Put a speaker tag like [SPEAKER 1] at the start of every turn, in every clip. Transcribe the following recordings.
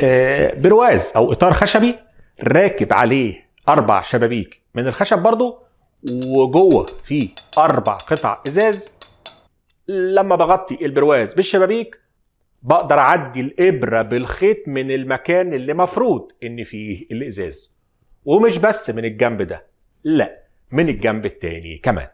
[SPEAKER 1] آه، برواز او اطار خشبي راكب عليه اربع شبابيك من الخشب برضو وجوه في اربع قطع ازاز لما بغطي البرواز بالشبابيك بقدر اعدي الابره بالخيط من المكان اللي مفروض ان فيه الازاز ومش بس من الجنب ده لا من الجنب التاني كمان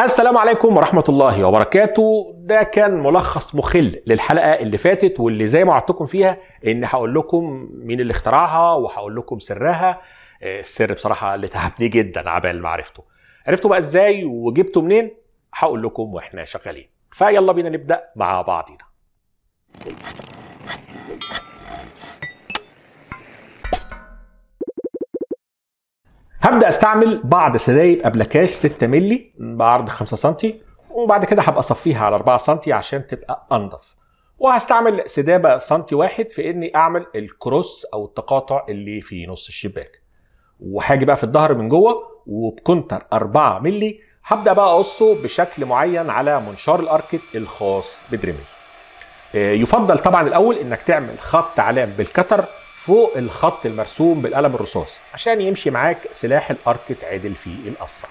[SPEAKER 1] السلام عليكم ورحمة الله وبركاته ده كان ملخص مخل للحلقة اللي فاتت واللي زي ما وعدتكم فيها ان هقول لكم مين اللي اخترعها وهقول لكم سرها آه، السر بصراحة اللي تعبني جدا عبال ما عرفته عرفته بقى ازاي وجبته منين هقول لكم واحنا شغالين فيلا بينا نبدأ مع بعضينا هبدا استعمل بعض سدايب ابلكاش 6 مللي بعرض 5 سم وبعد كده هبقى اصفيها على 4 سم عشان تبقى انضف وهستعمل سدابه سنتي واحد في اني اعمل الكروس او التقاطع اللي في نص الشباك وهاجي بقى في الظهر من جوه وبكونتر 4 مللي هبدا بقى اقصه بشكل معين على منشار الاركت الخاص بدريمي آه، يفضل طبعا الاول انك تعمل خط علام بالكتر فوق الخط المرسوم بالقلم الرصاص عشان يمشي معاك سلاح الارك تعدل في القصه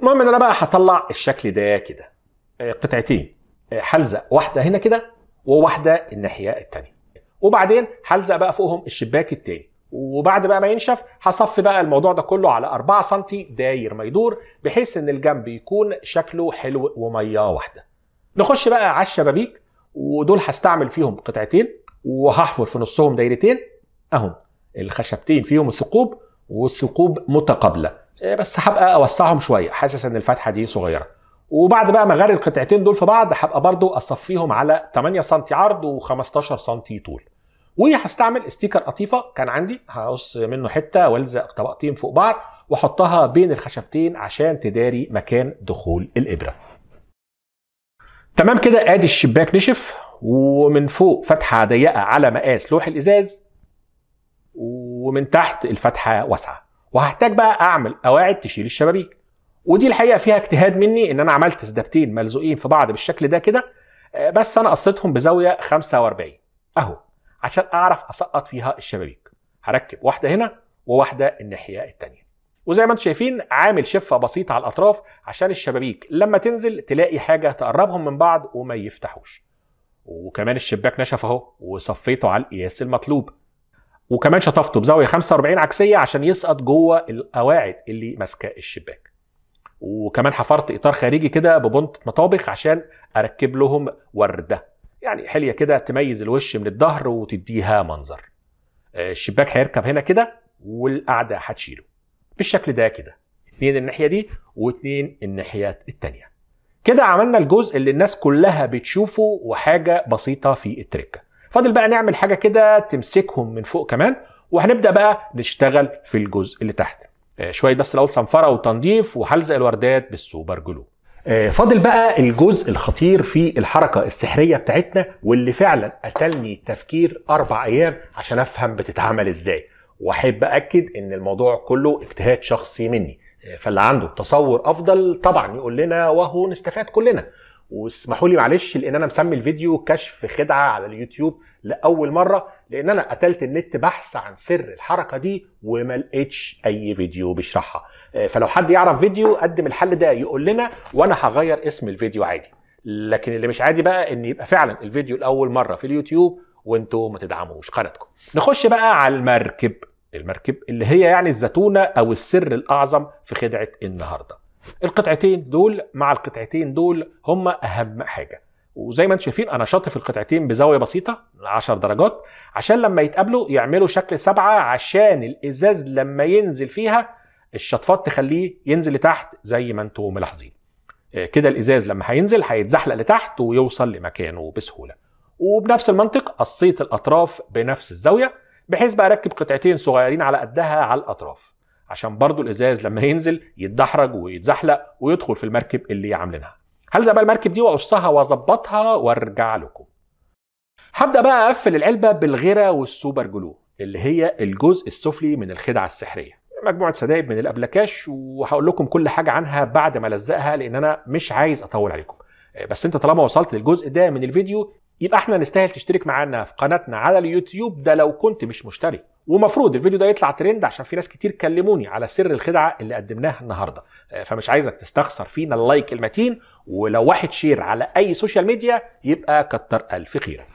[SPEAKER 1] المهم ان انا بقى هطلع الشكل ده كده آه، قطعتين هلزق آه، واحده هنا كده وواحده الناحيه الثانيه وبعدين هلزق بقى فوقهم الشباك التاني وبعد بقى ما ينشف هصفي بقى الموضوع ده كله على 4 سم داير ما يدور بحيث ان الجنب يكون شكله حلو وميه واحده نخش بقى على الشبابيك ودول هستعمل فيهم قطعتين وهحفر في نصهم دايرتين اهم الخشبتين فيهم الثقوب والثقوب متقابله إيه، بس هبقى اوسعهم شويه حاسس ان الفتحه دي صغيره وبعد بقى ما اغري القطعتين دول في بعض هبقى برضو اصفيهم على 8 سم عرض و15 سم طول وهستعمل ستيكر قطيفه كان عندي هقص منه حته والزق طبقتين فوق بعض واحطها بين الخشبتين عشان تداري مكان دخول الابره تمام كده ادي الشباك نشف ومن فوق فتحه ضيقه على مقاس لوح الازاز ومن تحت الفتحه واسعه وهحتاج بقى اعمل قواعد تشيل الشبابيك ودي الحقيقه فيها اجتهاد مني ان انا عملت سدابتين ملزوقين في بعض بالشكل ده كده آه، بس انا قصيتهم بزاويه 45 اهو عشان اعرف اسقط فيها الشبابيك هركب واحده هنا وواحده الناحيه الثانيه وزي ما انتم شايفين عامل شفه بسيطه على الاطراف عشان الشبابيك لما تنزل تلاقي حاجه تقربهم من بعض وما يفتحوش وكمان الشباك نشف اهو وصفيته على القياس المطلوب وكمان شطفته بزاويه 45 عكسيه عشان يسقط جوه القواعد اللي ماسكه الشباك وكمان حفرت اطار خارجي كده ببنط مطابخ عشان اركب لهم ورده يعني حليه كده تميز الوش من الظهر وتديها منظر آه، الشباك هيركب هنا كده والقعده هتشيله بالشكل ده كده اثنين الناحيه دي واثنين الناحيه التانيه كده عملنا الجزء اللي الناس كلها بتشوفه وحاجه بسيطه في التركه فاضل بقى نعمل حاجه كده تمسكهم من فوق كمان وهنبدا بقى نشتغل في الجزء اللي تحت آه، شويه بس الاول صنفره وتنظيف وهلزق الوردات بالسوبر جلو آه، فاضل بقى الجزء الخطير في الحركة السحرية بتاعتنا واللي فعلا قتلني التفكير أربع أيام عشان أفهم بتتعمل إزاي وأحب أكد إن الموضوع كله اجتهاد شخصي مني آه، فاللي عنده تصور أفضل طبعا يقول لنا وهو نستفاد كلنا واسمحوا لي معلش لان انا مسمي الفيديو كشف خدعه على اليوتيوب لاول مره لان انا قتلت النت بحث عن سر الحركه دي وما لقيتش اي فيديو بيشرحها آه، فلو حد يعرف فيديو قدم الحل ده يقول لنا وانا هغير اسم الفيديو عادي لكن اللي مش عادي بقى ان يبقى فعلا الفيديو لاول مره في اليوتيوب وانتوا ما تدعموش قناتكم نخش بقى على المركب المركب اللي هي يعني الزتونه او السر الاعظم في خدعه النهارده القطعتين دول مع القطعتين دول هم اهم حاجه وزي ما انتم شايفين انا شاطف في القطعتين بزاويه بسيطه 10 درجات عشان لما يتقابلوا يعملوا شكل سبعه عشان الازاز لما ينزل فيها الشطفات تخليه ينزل لتحت زي ما انتم ملاحظين آه، كده الازاز لما هينزل هيتزحلق لتحت ويوصل لمكانه بسهوله وبنفس المنطق قصيت الاطراف بنفس الزاويه بحيث بقى اركب قطعتين صغيرين على قدها على الاطراف عشان برضو الازاز لما ينزل يتدحرج ويتزحلق ويدخل في المركب اللي عاملينها هلزق بقى المركب دي واقصها واظبطها وارجع لكم هبدا بقى اقفل العلبه بالغيره والسوبر جلو اللي هي الجزء السفلي من الخدعه السحريه مجموعه سدايب من الابلكاش وهقول لكم كل حاجه عنها بعد ما الزقها لان انا مش عايز اطول عليكم بس انت طالما وصلت للجزء ده من الفيديو يبقى احنا نستاهل تشترك معانا في قناتنا على اليوتيوب ده لو كنت مش مشترك ومفروض الفيديو ده يطلع ترند عشان في ناس كتير كلموني على سر الخدعه اللي قدمناها النهارده آه، فمش عايزك تستخسر فينا اللايك المتين ولو واحد شير على اي سوشيال ميديا يبقى كتر الف خيرك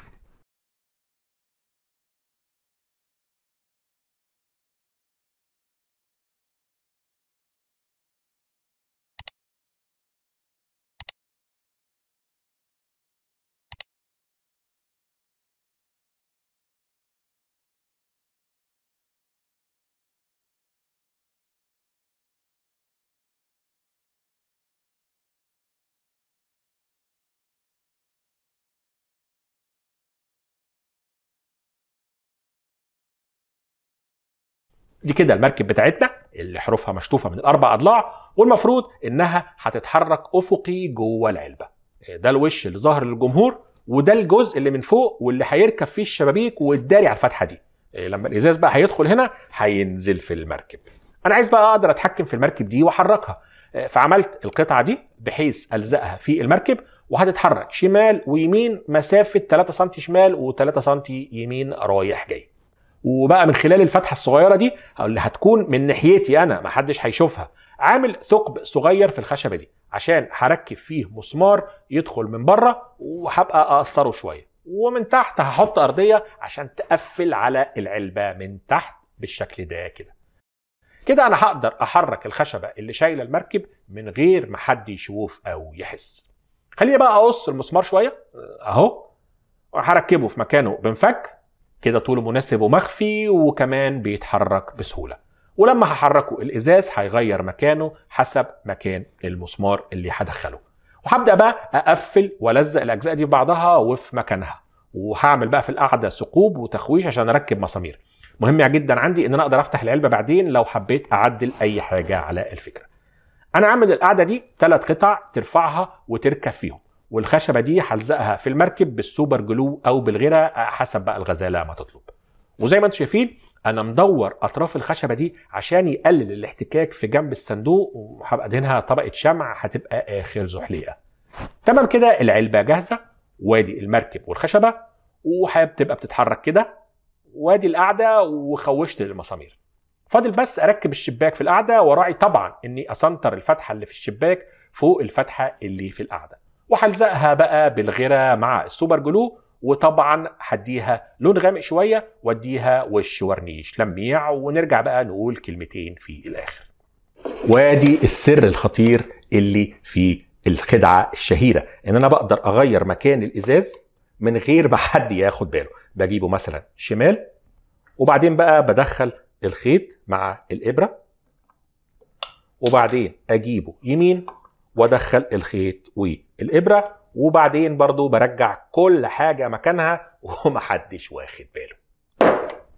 [SPEAKER 1] دي كده المركب بتاعتنا اللي حروفها مشطوفه من الاربع اضلاع والمفروض انها هتتحرك افقي جوه العلبه آه، ده الوش اللي ظاهر للجمهور وده الجزء اللي من فوق واللي هيركب فيه الشبابيك والداري على الفتحه دي آه، لما الازاز بقى هيدخل هنا هينزل في المركب انا عايز بقى اقدر اتحكم في المركب دي واحركها آه، فعملت القطعه دي بحيث الزقها في المركب وهتتحرك شمال ويمين مسافه 3 سم شمال و3 سم يمين رايح جاي وبقى من خلال الفتحه الصغيره دي اللي هتكون من ناحيتي انا ما حدش هيشوفها عامل ثقب صغير في الخشبه دي عشان هركب فيه مسمار يدخل من بره وهبقى اقصره شويه ومن تحت هحط ارضيه عشان تقفل على العلبه من تحت بالشكل ده كده كده انا هقدر احرك الخشبه اللي شايله المركب من غير ما حد يشوف او يحس خليني بقى اقص المسمار شويه اهو وهركبه في مكانه بنفك كده طوله مناسب ومخفي وكمان بيتحرك بسهولة ولما هحركه الازاز هيغير مكانه حسب مكان المسمار اللي هدخله وهبدا بقى اقفل والزق الاجزاء دي في بعضها وفي مكانها وهعمل بقى في القعده ثقوب وتخويش عشان اركب مسامير مهم جدا عندي ان انا اقدر افتح العلبه بعدين لو حبيت اعدل اي حاجه على الفكره انا عامل القعده دي ثلاث قطع ترفعها وتركب فيهم والخشبه دي هلزقها في المركب بالسوبر جلو او بالغيره حسب بقى الغزاله ما تطلب وزي ما انتم شايفين انا مدور اطراف الخشبه دي عشان يقلل الاحتكاك في جنب الصندوق وهبقى دهنها طبقه شمع هتبقى اخر زحليقه تمام كده العلبه جاهزه وادي المركب والخشبه وهتبقى بتتحرك كده وادي القعده وخوشت للمسامير فاضل بس اركب الشباك في القعده وراعي طبعا اني اسنتر الفتحه اللي في الشباك فوق الفتحه اللي في القعده وهلزقها بقى بالغرة مع السوبر جلو وطبعا هديها لون غامق شويه واديها وش ورنيش لميع ونرجع بقى نقول كلمتين في الاخر وادي السر الخطير اللي في الخدعه الشهيره ان انا بقدر اغير مكان الازاز من غير ما حد ياخد باله بجيبه مثلا شمال وبعدين بقى بدخل الخيط مع الابره وبعدين اجيبه يمين وادخل الخيط والابره وبعدين برضو برجع كل حاجه مكانها ومحدش واخد باله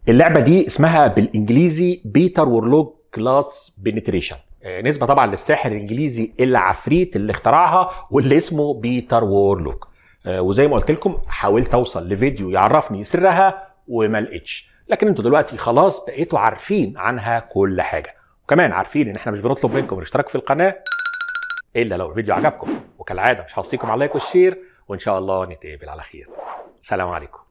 [SPEAKER 1] اللعبه دي اسمها بالانجليزي بيتر وورلوج كلاس بنتريشن نسبه طبعا للساحر الانجليزي العفريت اللي اخترعها واللي اسمه بيتر وورلوك آه، وزي ما قلت لكم حاولت اوصل لفيديو يعرفني سرها وما لقيتش لكن انتوا دلوقتي خلاص بقيتوا عارفين عنها كل حاجه وكمان عارفين ان احنا مش بنطلب منكم الاشتراك في القناه الا لو الفيديو عجبكم وكالعاده مش هوصيكم على لايك والشير وان شاء الله نتقابل على خير سلام عليكم